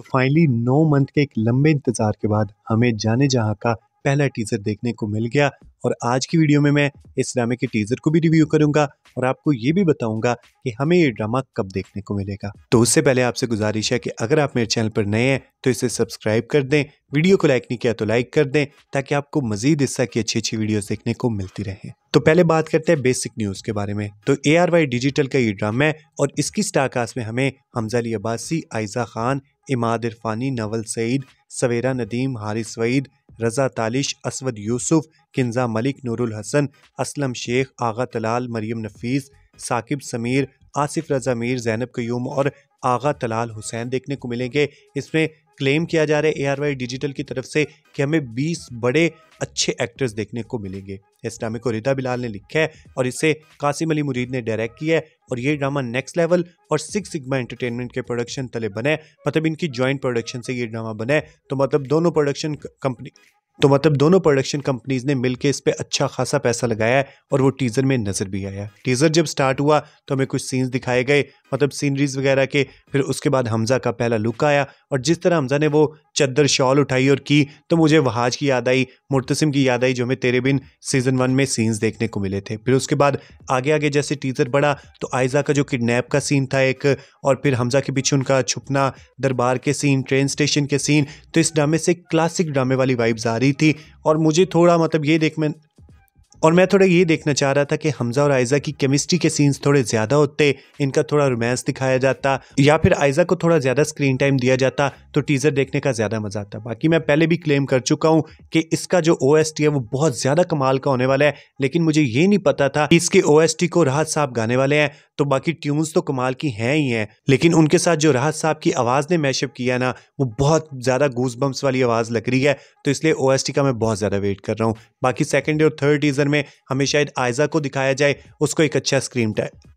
तो फाइनली नौ मंथ के एक लंबे इंतज़ार के बाद हमें जाने जहां का पहला टीज़र देखने को मिल गया और आज की वीडियो में मैं इस ड्रामे के टीज़र को भी रिव्यू करूंगा और आपको ये भी बताऊंगा कि हमें ये ड्रामा कब देखने को मिलेगा तो उससे पहले आपसे गुजारिश है कि अगर आप मेरे चैनल पर नए हैं तो इसे सब्सक्राइब कर दें वीडियो को लाइक नहीं किया तो लाइक कर दें ताकि आपको मजीद हिस्सा की अच्छी अच्छी वीडियो देखने को मिलती रहे तो पहले बात करते हैं बेसिक न्यूज़ के बारे में तो ए डिजिटल का ये ड्रामा है और इसकी स्टारकास्ट में हमें हमजा अली अब्बासी आयजा खान इमाद इरफानी नवल सईद सवेरा नदीम हारिस सईद रज़ा तालिश असवद यूसुफ किन्जा मलिक नूरुल हसन असलम शेख आगा तलाल मरियम नफीस साकिब समीर आसिफ रजा मीर जैनब क्यूम और आगा तलाल हुसैन देखने को मिलेंगे इसमें क्लेम किया जा रहा है ए आर वाई डिजिटल की तरफ से कि हमें 20 बड़े अच्छे एक्टर्स देखने को मिलेंगे इस ड्रामे को रिदा बिलाल ने लिखा है और इसे कासिम अली मुरीद ने डायरेक्ट किया है और ये ड्रामा नेक्स्ट लेवल और सिक्स सिग्मा एंटरटेनमेंट के प्रोडक्शन तले बने मतलब इनकी जॉइंट प्रोडक्शन से ये ड्रामा बने तो मतलब दोनों प्रोडक्शन कंपनी तो मतलब दोनों प्रोडक्शन कंपनीज ने मिलकर इस पर अच्छा खासा पैसा लगाया है और वो टीज़र में नज़र भी आया टीज़र जब स्टार्ट हुआ तो हमें कुछ सीन्स दिखाए गए मतलब सीनरीज वगैरह के फिर उसके बाद हमज़ा का पहला लुक आया और जिस तरह हमज़ा ने वो चद्दर शॉल उठाई और की तो मुझे वहाज की याद आई मुर्तसिम की याद आई जो हमें तेरे बिन सीज़न वन में सीन्स देखने को मिले थे फिर उसके बाद आगे आगे जैसे टीज़र बढ़ा तो आयज़ा का जो किडनैप का सीन था एक और फिर हमज़ा के पीछे उनका छुपना दरबार के सीन ट्रेन स्टेशन के सीन तो इस ड्रामे से क्लासिक ड्रामे वाली वाइब्स आ रही थी और मुझे थोड़ा मतलब ये देख में और मैं थोड़ा ये देखना चाह रहा था कि हमजा और आयजा की केमिस्ट्री के सीन्स थोड़े ज़्यादा होते इनका थोड़ा रोमांस दिखाया जाता या फिर आयजा को थोड़ा ज़्यादा स्क्रीन टाइम दिया जाता तो टीज़र देखने का ज़्यादा मज़ा आता है बाकी मैं पहले भी क्लेम कर चुका हूँ कि इसका जो ओ है वो बहुत ज़्यादा कमाल का होने वाला है लेकिन मुझे ये नहीं पता था कि इसके ओ को राहत साहब गाने वाले हैं तो बाकी ट्यून्स तो कमाल की हैं ही हैं लेकिन उनके साथ जो राहत साहब की आवाज़ ने मैशअप किया ना वो बहुत ज़्यादा गूस वाली आवाज़ लग रही है तो इसलिए ओ का मैं बहुत ज़्यादा वेट कर रहा हूँ बाकी सेकेंड और थर्ड टीज़र में हमें शायद आयज़ा को दिखाया जाए उसको एक अच्छा स्क्रीन टाइम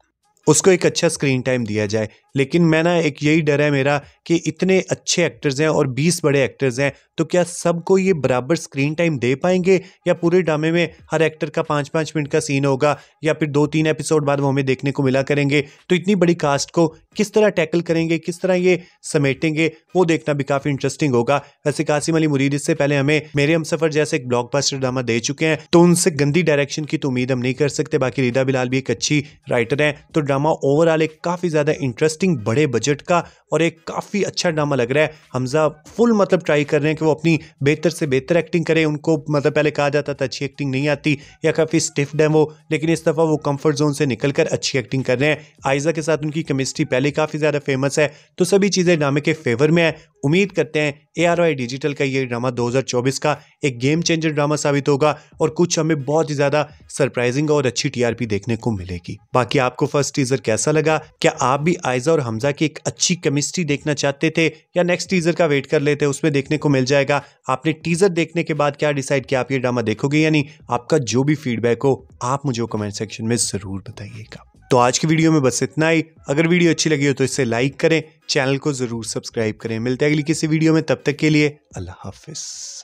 उसको एक अच्छा स्क्रीन टाइम दिया जाए लेकिन मैं ना एक यही डर है मेरा कि इतने अच्छे एक्टर्स हैं और 20 बड़े एक्टर्स हैं तो क्या सबको ये बराबर स्क्रीन टाइम दे पाएंगे या पूरे ड्रामे में हर एक्टर का पाँच पाँच मिनट का सीन होगा या फिर दो तीन एपिसोड बाद वो हमें देखने को मिला करेंगे तो इतनी बड़ी कास्ट को किस तरह टैकल करेंगे किस तरह ये समेटेंगे वो देखना भी काफ़ी इंटरेस्टिंग होगा वैसे कासिम अली मुरीद इससे पहले हमें मेरे हम सफ़र जैसे एक ब्लॉक ड्रामा दे चुके हैं तो उनसे गंदी डायरेक्शन की तो उम्मीद हम नहीं कर सकते बाकी रीदा बिलाल भी एक अच्छी राइटर हैं तो ड्रामा ओवरऑल एक काफ़ी ज़्यादा इंटरेस्टिंग बड़े बजट का और एक काफ़ी अच्छा ड्रामा लग रहा है हमजा फुल मतलब ट्राई कर रहे हैं कि वो अपनी बेहतर से बेहतर एक्टिंग करें उनको मतलब पहले कहा जाता था अच्छी एक्टिंग नहीं आती या काफ़ी स्टिफ्ड है वो लेकिन इस दफ़ा वो कंफर्ट जोन से निकल कर अच्छी एक्टिंग कर रहे हैं आयजा के साथ उनकी केमिस्ट्री पहले काफ़ी ज़्यादा फेमस है तो सभी चीज़ें ड्रामे के फेवर में है उम्मीद करते हैं ए आर वाई डिजिटल का ये ड्रामा 2024 का एक गेम चेंजर ड्रामा साबित होगा और कुछ हमें बहुत ही ज़्यादा सरप्राइजिंग और अच्छी टीआरपी देखने को मिलेगी बाकी आपको फर्स्ट टीजर कैसा लगा क्या आप भी आयजा और हमजा की एक अच्छी केमिस्ट्री देखना चाहते थे या नेक्स्ट टीजर का वेट कर लेते उसमें देखने को मिल जाएगा आपने टीजर देखने के बाद क्या डिसाइड किया आप ये ड्रामा देखोगे या नहीं आपका जो भी फीडबैक हो आप मुझे कमेंट सेक्शन में ज़रूर बताइएगा तो आज की वीडियो में बस इतना ही अगर वीडियो अच्छी लगी हो तो इसे लाइक करें चैनल को ज़रूर सब्सक्राइब करें मिलते हैं अगली किसी वीडियो में तब तक के लिए अल्लाह हाफिज़